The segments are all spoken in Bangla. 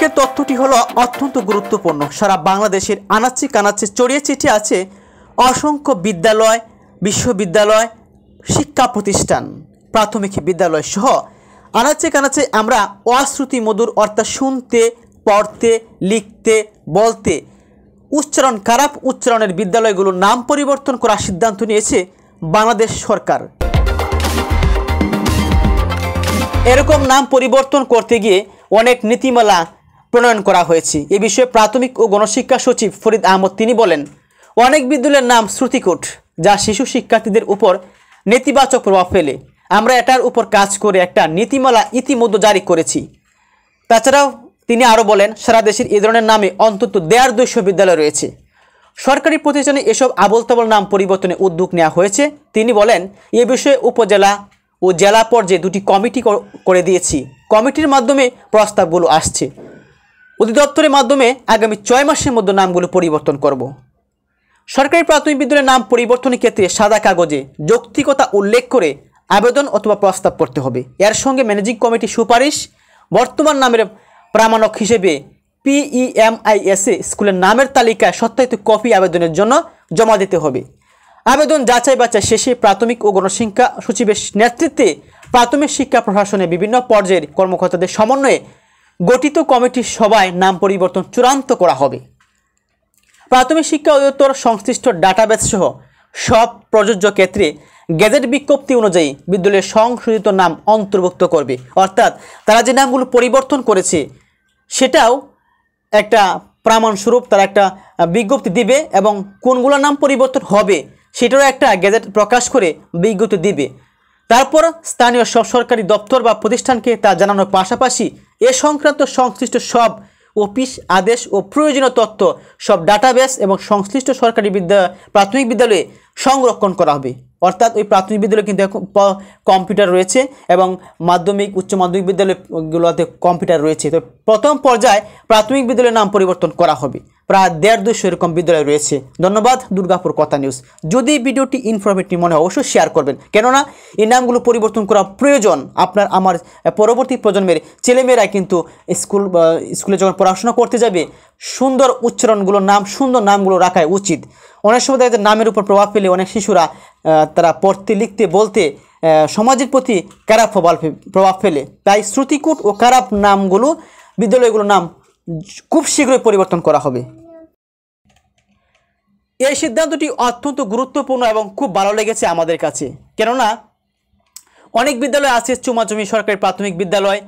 আজকের তথ্যটি হলো অত্যন্ত গুরুত্বপূর্ণ সারা বাংলাদেশের আনাচে কানাচে চড়িয়ে চিঠি আছে অসংখ্য বিদ্যালয় বিশ্ববিদ্যালয় শিক্ষা প্রতিষ্ঠান প্রাথমিক বিদ্যালয় সহ আনাচে কানাচে আমরা অশ্রুতি মধুর অর্থাৎ শুনতে পড়তে লিখতে বলতে উচ্চারণ খারাপ উচ্চারণের বিদ্যালয়গুলোর নাম পরিবর্তন করার সিদ্ধান্ত নিয়েছে বাংলাদেশ সরকার এরকম নাম পরিবর্তন করতে গিয়ে অনেক নীতিমালা প্রণয়ন করা হয়েছে এ বিষয়ে প্রাথমিক ও গণশিক্ষা সচিব ফরিদ আহমদ তিনি বলেন অনেক বিদ্যালয়ের নাম শ্রুতিকোট যা শিশু শিক্ষার্থীদের উপর নেতিবাচক প্রভাব ফেলে আমরা এটার উপর কাজ করে একটা নীতিমালা ইতিমধ্যে জারি করেছি তাছাড়াও তিনি আরও বলেন সারা দেশের এ ধরনের নামে অন্তত দেড় দুইশো বিদ্যালয় রয়েছে সরকারি প্রতিষ্ঠানে এসব আবলতাবল নাম পরিবর্তনে উদ্যোগ নেওয়া হয়েছে তিনি বলেন এ বিষয়ে উপজেলা ও জেলা পর্যায়ে দুটি কমিটি করে দিয়েছি কমিটির মাধ্যমে প্রস্তাবগুলো আসছে অধিদপ্তরের মাধ্যমে আগামী ছয় মাসের মধ্যে নামগুলো পরিবর্তন করব সরকারি প্রাথমিক বিদ্যালয়ের নাম পরিবর্তনের ক্ষেত্রে সাদা কাগজে যৌক্তিকতা উল্লেখ করে আবেদন অথবা প্রস্তাব করতে হবে এর সঙ্গে ম্যানেজিং কমিটি সুপারিশ বর্তমান নামের প্রামাণক হিসেবে পিইএমআইএসএ e স্কুলের নামের তালিকায় সত্যায়িত কপি আবেদনের জন্য জমা দিতে হবে আবেদন যাচাই বাছাই শেষে প্রাথমিক ও গণশিক্ষা সচিবের নেতৃত্বে প্রাথমিক শিক্ষা প্রশাসনে বিভিন্ন পর্যায়ের কর্মকর্তাদের সমন্বয়ে গঠিত কমিটির সভায় নাম পরিবর্তন চূড়ান্ত করা হবে প্রাথমিক শিক্ষা অধিদপ্তর সংশ্লিষ্ট ডাটাবেস সহ সব প্রযোজ্য ক্ষেত্রে গ্যাজেট বিজ্ঞপ্তি অনুযায়ী বিদ্যালয়ের সংশোধিত নাম অন্তর্ভুক্ত করবে অর্থাৎ তারা যে নামগুলো পরিবর্তন করেছে সেটাও একটা প্রামাণস্বরূপ তারা একটা বিজ্ঞপ্তি দিবে এবং কোনগুলো নাম পরিবর্তন হবে সেটারও একটা গ্যাজেট প্রকাশ করে বিজ্ঞপ্তি দিবে তারপর স্থানীয় সব সরকারি দপ্তর বা প্রতিষ্ঠানকে তা জানানোর পাশাপাশি এ সংক্রান্ত সংশ্লিষ্ট সব অফিস আদেশ ও প্রয়োজনীয় তথ্য সব ডাটাবেস এবং সংশ্লিষ্ট সরকারি বিদ্যা প্রাথমিক বিদ্যালয়ে সংরক্ষণ করা হবে অর্থাৎ ওই প্রাথমিক বিদ্যালয়ে কিন্তু এখন কম্পিউটার রয়েছে এবং মাধ্যমিক উচ্চ মাধ্যমিক বিদ্যালয়গুলোতে কম্পিউটার রয়েছে তো প্রথম পর্যায়ে প্রাথমিক বিদ্যালয়ের নাম পরিবর্তন করা হবে প্রায় দেড় দুশো এরকম বিদ্যালয় রয়েছে ধন্যবাদ দুর্গাপুর কথা নিউজ যদি ভিডিওটি ইনফরমেটিভ মনে হয় অবশ্যই শেয়ার করবেন কেননা এই নামগুলো পরিবর্তন করা প্রয়োজন আপনার আমার পরবর্তী প্রজন্মের ছেলেমেয়েরা কিন্তু স্কুল স্কুলে যখন পড়াশোনা করতে যাবে সুন্দর উচ্চারণগুলো নাম সুন্দর নামগুলো রাখাই উচিত অনেক সময় তাদের নামের উপর প্রভাব ফেলে অনেক শিশুরা তারা পড়তে লিখতে বলতে সমাজের প্রতি খারাপ প্রভাব প্রভাব ফেলে তাই শ্রুতিকূট ও খারাপ নামগুলো বিদ্যালয়গুলোর নাম খুব শীঘ্রই পরিবর্তন করা হবে এই সিদ্ধান্তটি অত্যন্ত গুরুত্বপূর্ণ এবং খুব ভালো লেগেছে আমাদের কাছে কেননা অনেক বিদ্যালয় আছে চুমাচুমি সরকারি প্রাথমিক বিদ্যালয়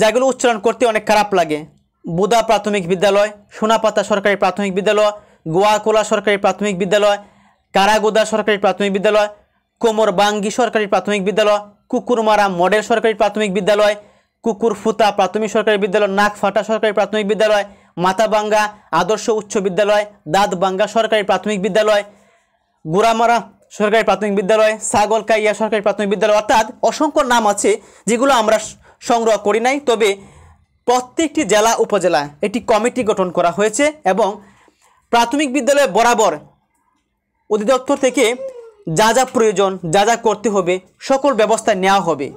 যাগুলো উচ্চারণ করতে অনেক খারাপ লাগে বুদা প্রাথমিক বিদ্যালয় সোনাপাতা সরকারি প্রাথমিক বিদ্যালয় গোয়াকোলা সরকারি প্রাথমিক বিদ্যালয় কারাগোদা সরকারি প্রাথমিক বিদ্যালয় কোমরবাঙ্গি সরকারি প্রাথমিক বিদ্যালয় কুকুরমারা মডেল সরকারি প্রাথমিক বিদ্যালয় কুকুরফুতা প্রাথমিক সরকারি বিদ্যালয় নাকফাটা সরকারি প্রাথমিক বিদ্যালয় মাতাবাঙ্গা আদর্শ উচ্চ বিদ্যালয় দাঁতবাঙ্গা সরকারি প্রাথমিক বিদ্যালয় গুড়ামারা সরকারি প্রাথমিক বিদ্যালয় সাগলকাইয়া সরকারি প্রাথমিক বিদ্যালয় অর্থাৎ অসংখ্য নাম আছে যেগুলো আমরা সংগ্রহ করি নাই তবে প্রত্যেকটি জেলা উপজেলা এটি কমিটি গঠন করা হয়েছে এবং প্রাথমিক বিদ্যালয় বরাবর অধিদপ্তর থেকে যা যা প্রয়োজন যা যা করতে হবে সকল ব্যবস্থা নেওয়া হবে